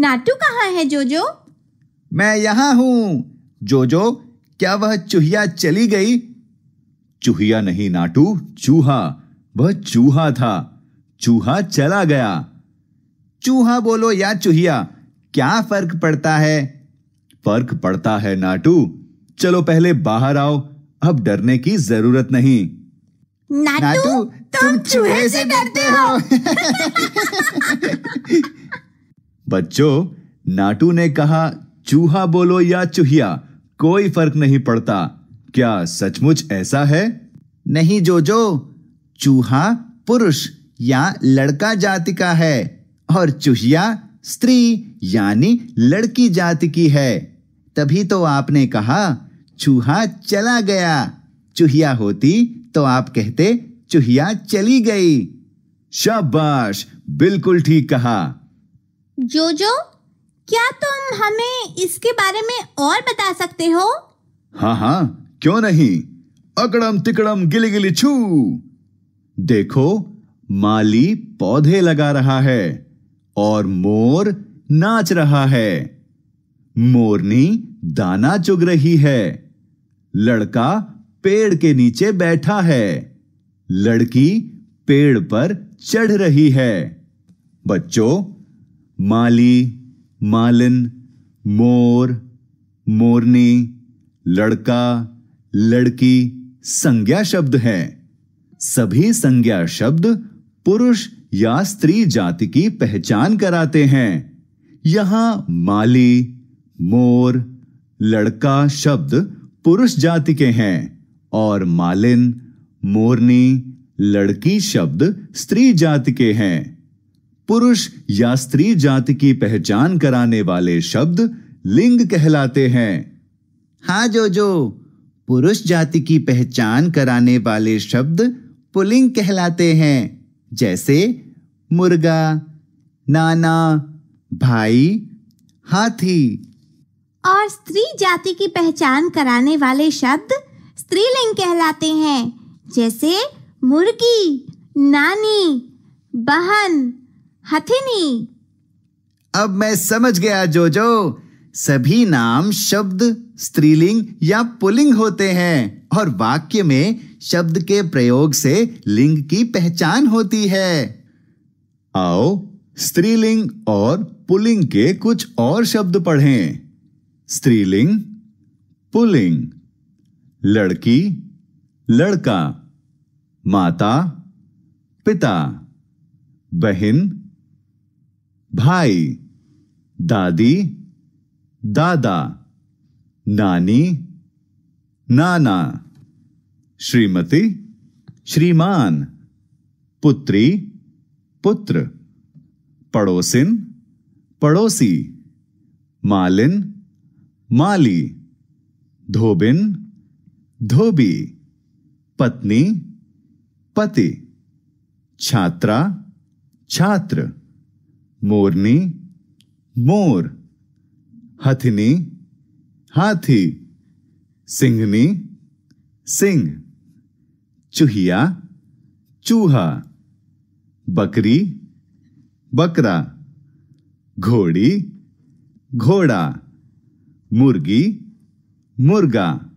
नाटू कहाँ है जोजो मैं यहाँ हूँ जोजो क्या वह चूहिया चली गई चूहिया नहीं नाटू चूहा वह चूहा था चूहा चला गया चूहा बोलो या चूहिया क्या फर्क पड़ता है फर्क पड़ता है नाटू चलो पहले बाहर आओ अब डरने की जरूरत नहीं नाटू, नाटू तुम, तुम चूहे से डरते हो बच्चों नाटू ने कहा चूहा बोलो या चूहिया कोई फर्क नहीं पड़ता क्या सचमुच ऐसा है नहीं जो जो चूहा पुरुष या लड़का जाति का है और चूहिया स्त्री यानी लड़की जाति की है तभी तो आपने कहा चूहा चला गया चूहिया होती तो आप कहते चूहिया चली गई शाबाश बिल्कुल ठीक कहा जोजो क्या तुम हमें इसके बारे में और बता सकते हो हाँ हाँ क्यों नहीं अकड़म तिकड़म गिली गिली छू देखो माली पौधे लगा रहा है और मोर नाच रहा है मोरनी दाना चुग रही है लड़का पेड़ के नीचे बैठा है लड़की पेड़ पर चढ़ रही है बच्चों माली मालिन मोर मोरनी लड़का लड़की संज्ञा शब्द है सभी संज्ञा शब्द पुरुष या स्त्री जाति की पहचान कराते हैं यहां माली मोर लड़का शब्द पुरुष जाति के हैं और मालिन मोरनी लड़की शब्द स्त्री जाति के हैं पुरुष या स्त्री जाति की पहचान कराने वाले शब्द लिंग कहलाते हैं हाँ जो जो पुरुष जाति की पहचान कराने वाले शब्द पुलिंग कहलाते हैं जैसे मुर्गा नाना भाई हाथी और स्त्री जाति की पहचान कराने वाले शब्द स्त्रीलिंग कहलाते हैं जैसे मुर्गी नानी बहन हथिनी अब मैं समझ गया जोजो सभी नाम शब्द स्त्रीलिंग या पुलिंग होते हैं और वाक्य में शब्द के प्रयोग से लिंग की पहचान होती है आओ स्त्रीलिंग और पुलिंग के कुछ और शब्द पढ़ें स्त्रीलिंग पुलिंग लड़की लड़का माता पिता बहन भाई दादी दादा नानी नाना श्रीमती श्रीमान पुत्री पुत्र पड़ोसिन पड़ोसी मालिन माली धोबिन धोबी पत्नी पति छात्रा छात्र मोरनी मोर हथिनी हाथी सिंहनी सिंह चूहिया चूहा बकरी बकरा घोड़ी घोड़ा मुर्गी मुर्गा